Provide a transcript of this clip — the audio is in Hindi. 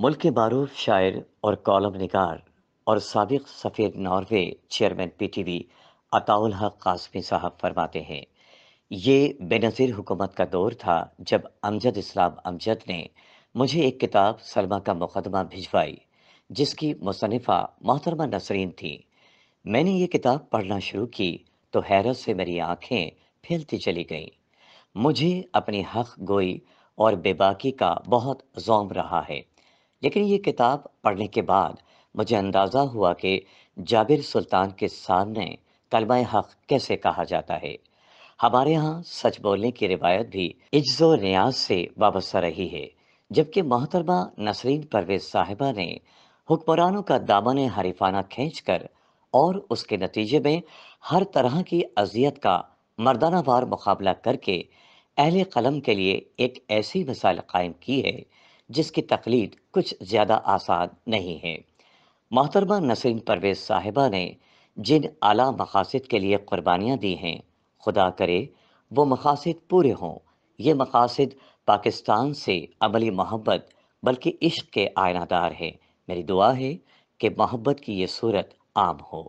मुल्क के मरूफ शायर और कॉलम निकार और सबक सफ़ेद Norway chairman P T V Ataul Haq Qasmi साहब फरमाते हैं ये बेनज़ीर हुकूमत का दौर था जब अमजद इस्लाम अमजद ने मुझे एक किताब सलमा का मुकदमा भिजवाई जिसकी मुसनफ़ा मोहतरमा नसरीन थी मैंने ये किताब पढ़ना शुरू की तो हैरत से मेरी आँखें फैलती चली गईं मुझे अपनी हक गोई और बेबाकी का बहुत जोम रहा है लेकिन ये किताब पढ़ने के बाद मुझे अंदाज़ा हुआ कि जाबिर सुल्तान के सामने कलमा हक कैसे कहा जाता है हमारे यहाँ सच बोलने की रिवायत भी इज्जो न्याज से वाबस्ता रही है जबकि मोहतरमा नसरीन परवेज साहिबा ने हुक्मरानों का दामन हरीफाना कर और उसके नतीजे में हर तरह की अजियत का मर्दाना वार मुकाबला करके अहल कलम के लिए एक ऐसी मिसाल कायम की है जिसकी तकलीद कुछ ज़्यादा आसान नहीं है मोहतरमा नसरीन परवेज़ साहिबा ने जिन आला मकासद के लिए कुर्बानियाँ दी हैं खुदा करे वो मकासद पूरे हों ये मकासद पाकिस्तान से अमली मोहब्बत बल्कि इश्क के आयनादार है मेरी दुआ है कि मोहब्बत की ये सूरत आम हो